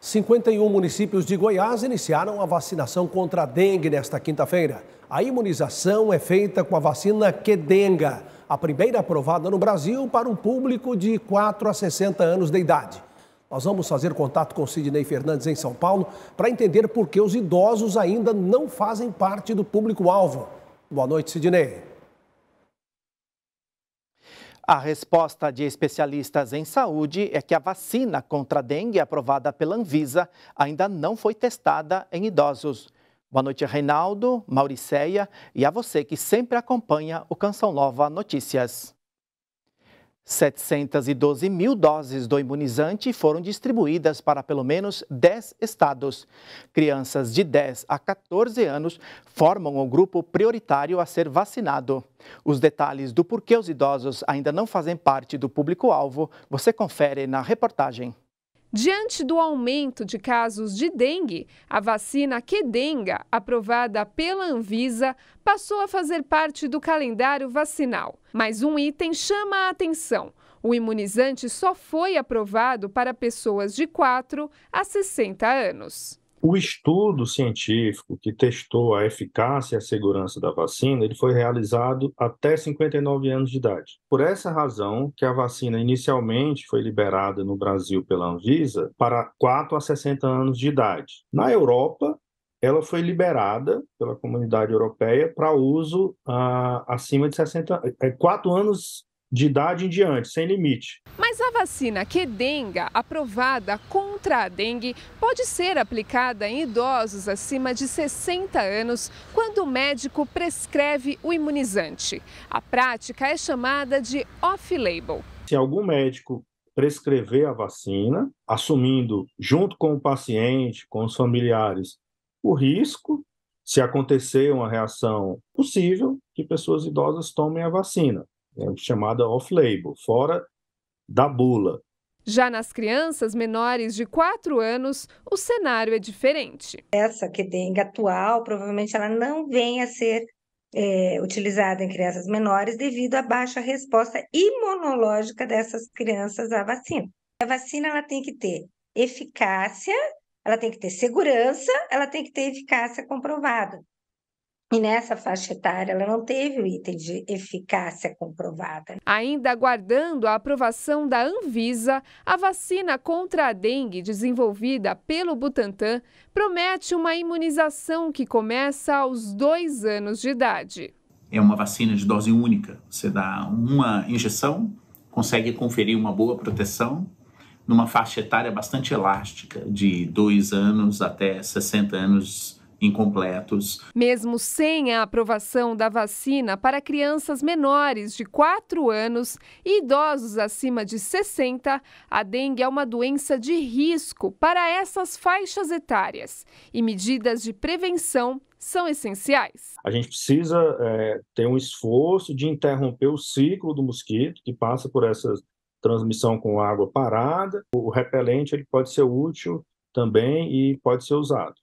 51 municípios de Goiás iniciaram a vacinação contra a dengue nesta quinta-feira. A imunização é feita com a vacina Quedenga, a primeira aprovada no Brasil para um público de 4 a 60 anos de idade. Nós vamos fazer contato com Sidney Fernandes em São Paulo para entender por que os idosos ainda não fazem parte do público-alvo. Boa noite, Sidney. A resposta de especialistas em saúde é que a vacina contra a dengue aprovada pela Anvisa ainda não foi testada em idosos. Boa noite, Reinaldo, Mauriceia e a você que sempre acompanha o Canção Nova Notícias. 712 mil doses do imunizante foram distribuídas para pelo menos 10 estados. Crianças de 10 a 14 anos formam o grupo prioritário a ser vacinado. Os detalhes do porquê os idosos ainda não fazem parte do público-alvo você confere na reportagem. Diante do aumento de casos de dengue, a vacina Quedenga, aprovada pela Anvisa, passou a fazer parte do calendário vacinal. Mas um item chama a atenção. O imunizante só foi aprovado para pessoas de 4 a 60 anos. O estudo científico que testou a eficácia e a segurança da vacina, ele foi realizado até 59 anos de idade. Por essa razão que a vacina inicialmente foi liberada no Brasil pela Anvisa para 4 a 60 anos de idade. Na Europa, ela foi liberada pela comunidade europeia para uso ah, acima de 60 é, quatro anos de idade em diante, sem limite. Mas a vacina Quedenga, aprovada contra a dengue, pode ser aplicada em idosos acima de 60 anos quando o médico prescreve o imunizante. A prática é chamada de off-label. Se algum médico prescrever a vacina, assumindo junto com o paciente, com os familiares, o risco, se acontecer uma reação possível, que pessoas idosas tomem a vacina. É chamada off-label, fora da bula. Já nas crianças menores de 4 anos, o cenário é diferente. Essa que atual, provavelmente ela não venha a ser é, utilizada em crianças menores devido à baixa resposta imunológica dessas crianças à vacina. A vacina ela tem que ter eficácia, ela tem que ter segurança, ela tem que ter eficácia comprovada. E nessa faixa etária, ela não teve o item de eficácia comprovada. Ainda aguardando a aprovação da Anvisa, a vacina contra a dengue desenvolvida pelo Butantan promete uma imunização que começa aos dois anos de idade. É uma vacina de dose única. Você dá uma injeção, consegue conferir uma boa proteção numa faixa etária bastante elástica, de dois anos até 60 anos incompletos. Mesmo sem a aprovação da vacina para crianças menores de 4 anos e idosos acima de 60, a dengue é uma doença de risco para essas faixas etárias e medidas de prevenção são essenciais. A gente precisa é, ter um esforço de interromper o ciclo do mosquito que passa por essa transmissão com água parada. O repelente ele pode ser útil também e pode ser usado.